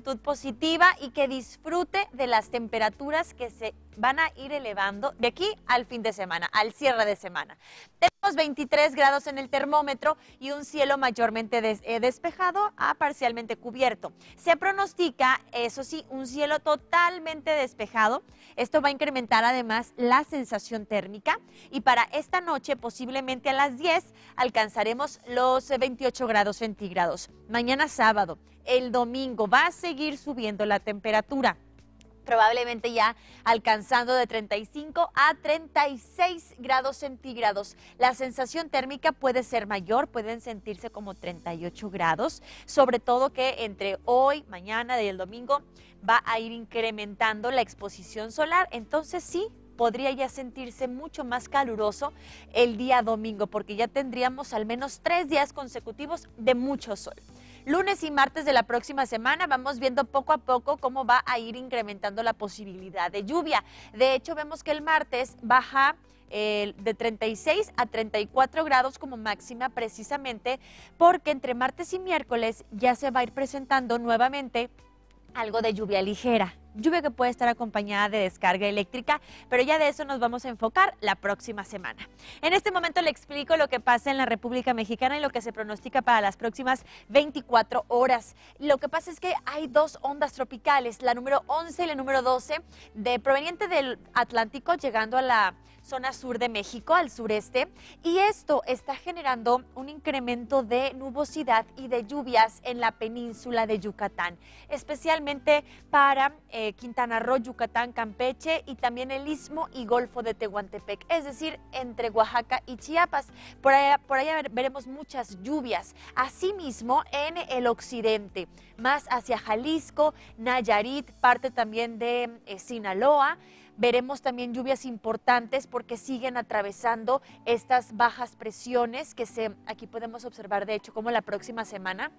positiva y que disfrute de las temperaturas que se van a ir elevando de aquí al fin de semana, al cierre de semana. Tenemos 23 grados en el termómetro y un cielo mayormente eh, despejado a parcialmente cubierto. Se pronostica, eso sí, un cielo totalmente despejado. Esto va a incrementar además la sensación térmica y para esta noche posiblemente a las 10 alcanzaremos los 28 eh, grados centígrados. Mañana sábado, el domingo, va a seguir subiendo la temperatura probablemente ya alcanzando de 35 a 36 grados centígrados. La sensación térmica puede ser mayor, pueden sentirse como 38 grados, sobre todo que entre hoy, mañana y el domingo va a ir incrementando la exposición solar, entonces sí podría ya sentirse mucho más caluroso el día domingo, porque ya tendríamos al menos tres días consecutivos de mucho sol lunes y martes de la próxima semana vamos viendo poco a poco cómo va a ir incrementando la posibilidad de lluvia. De hecho, vemos que el martes baja eh, de 36 a 34 grados como máxima precisamente porque entre martes y miércoles ya se va a ir presentando nuevamente algo de lluvia ligera lluvia que puede estar acompañada de descarga eléctrica, pero ya de eso nos vamos a enfocar la próxima semana. En este momento le explico lo que pasa en la República Mexicana y lo que se pronostica para las próximas 24 horas. Lo que pasa es que hay dos ondas tropicales, la número 11 y la número 12, de, proveniente del Atlántico llegando a la zona sur de México, al sureste, y esto está generando un incremento de nubosidad y de lluvias en la península de Yucatán, especialmente para... Eh, eh, Quintana Roo, Yucatán, Campeche y también el Istmo y Golfo de Tehuantepec, es decir, entre Oaxaca y Chiapas. Por allá, veremos muchas lluvias. Asimismo, en el occidente, más hacia Jalisco, Nayarit, parte también de eh, Sinaloa. Veremos también lluvias importantes porque siguen atravesando estas bajas presiones que se, aquí podemos observar, de hecho, como la próxima semana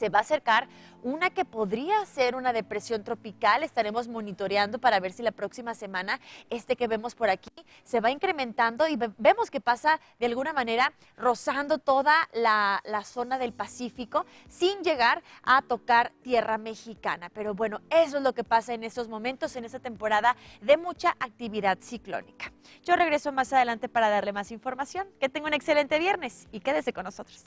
se va a acercar una que podría ser una depresión tropical. Estaremos monitoreando para ver si la próxima semana este que vemos por aquí se va incrementando y vemos que pasa de alguna manera rozando toda la, la zona del Pacífico sin llegar a tocar tierra mexicana. Pero bueno, eso es lo que pasa en estos momentos, en esta temporada de mucha actividad ciclónica. Yo regreso más adelante para darle más información. Que tenga un excelente viernes y quédese con nosotros.